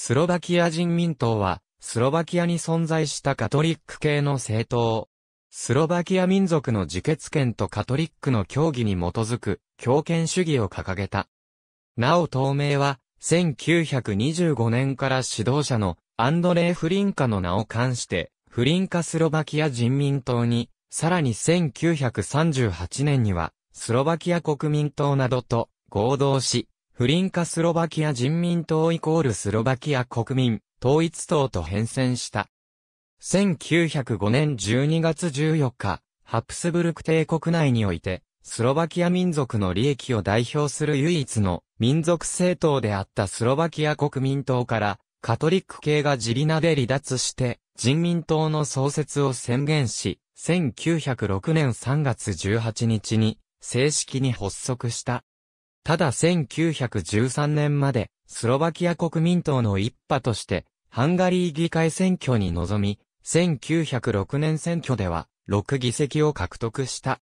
スロバキア人民党は、スロバキアに存在したカトリック系の政党。スロバキア民族の自決権とカトリックの協議に基づく強権主義を掲げた。なお党名は、1925年から指導者のアンドレイ・フリンカの名を冠して、フリンカスロバキア人民党に、さらに1938年には、スロバキア国民党などと合同し、フリンカスロバキア人民党イコールスロバキア国民統一党と変遷した。1905年12月14日、ハプスブルク帝国内において、スロバキア民族の利益を代表する唯一の民族政党であったスロバキア国民党からカトリック系がジリナで離脱して人民党の創設を宣言し、1906年3月18日に正式に発足した。ただ1913年まで、スロバキア国民党の一派として、ハンガリー議会選挙に臨み、1906年選挙では、6議席を獲得した。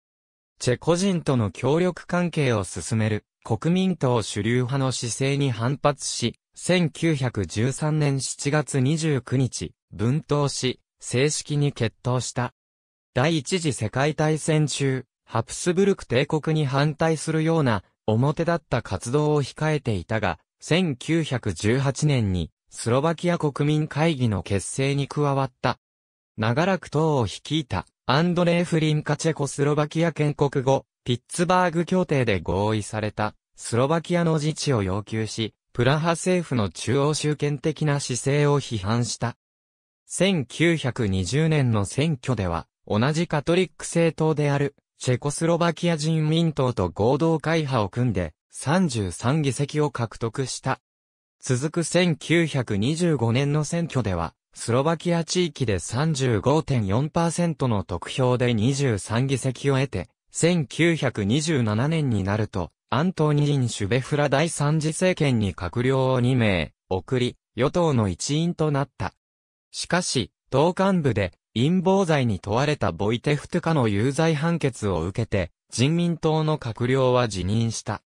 チェコ人との協力関係を進める、国民党主流派の姿勢に反発し、1913年7月29日、分党し、正式に決闘した。第一次世界大戦中、ハプスブルク帝国に反対するような表だった活動を控えていたが、1918年にスロバキア国民会議の結成に加わった。長らく党を率いたアンドレー・フリンカチェコスロバキア建国後、ピッツバーグ協定で合意されたスロバキアの自治を要求し、プラハ政府の中央集権的な姿勢を批判した。1920年の選挙では、同じカトリック政党であるチェコスロバキア人民党と合同会派を組んで、33議席を獲得した。続く1925年の選挙では、スロバキア地域で35.4%の得票で23議席を得て、1927年になると、アントニーン・シュベフラ第三次政権に閣僚を2名、送り、与党の一員となった。しかし、党幹部で、陰謀罪に問われたボイテフトゥカの有罪判決を受けて、人民党の閣僚は辞任した。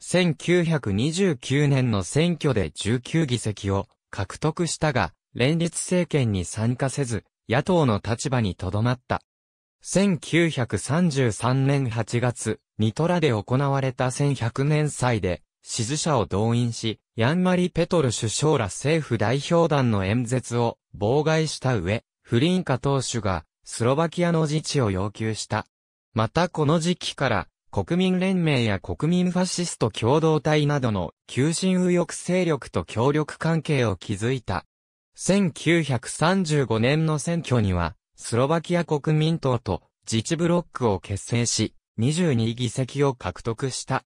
1929年の選挙で19議席を獲得したが、連立政権に参加せず、野党の立場にとどまった。1933年8月、ニトラで行われた1100年祭で、支持者を動員し、ヤンマリ・ペトル首相ら政府代表団の演説を妨害した上、フリンカ党首がスロバキアの自治を要求した。またこの時期から国民連盟や国民ファシスト共同体などの急進右翼勢力と協力関係を築いた。1935年の選挙には、スロバキア国民党と自治ブロックを結成し、22議席を獲得した。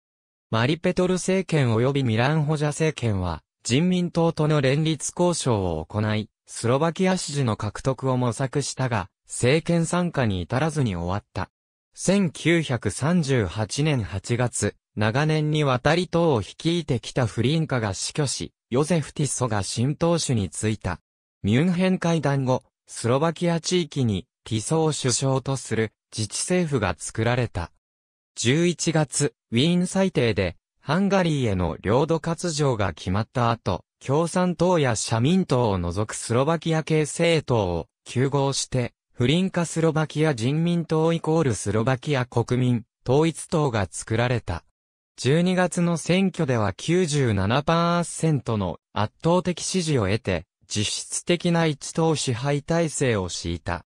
マリペトル政権及びミランホジャ政権は、人民党との連立交渉を行い、スロバキア支持の獲得を模索したが、政権参加に至らずに終わった。1938年8月、長年にわたり党を率いてきたフリンカが死去し、ヨゼフ・ティソが新党首に就いた。ミュンヘン会談後、スロバキア地域にティソを首相とする自治政府が作られた。11月、ウィーン裁定で、ハンガリーへの領土割譲が決まった後、共産党や社民党を除くスロバキア系政党を休合して、フリンカスロバキア人民党イコールスロバキア国民統一党が作られた。12月の選挙では97%の圧倒的支持を得て、実質的な一党支配体制を敷いた。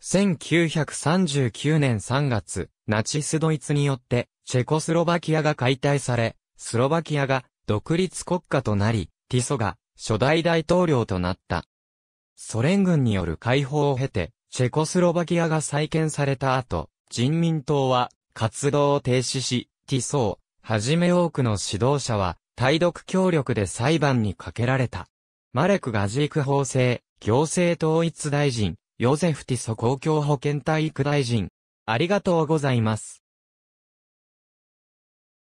1939年3月、ナチスドイツによって、チェコスロバキアが解体され、スロバキアが独立国家となり、ティソが初代大統領となった。ソ連軍による解放を経て、チェコスロバキアが再建された後、人民党は活動を停止し、ティソをはじめ多くの指導者は、対独協力で裁判にかけられた。マレク・ガジーク法制、行政統一大臣、ヨゼフ・ティソ公共保健体育大臣、ありがとうございます。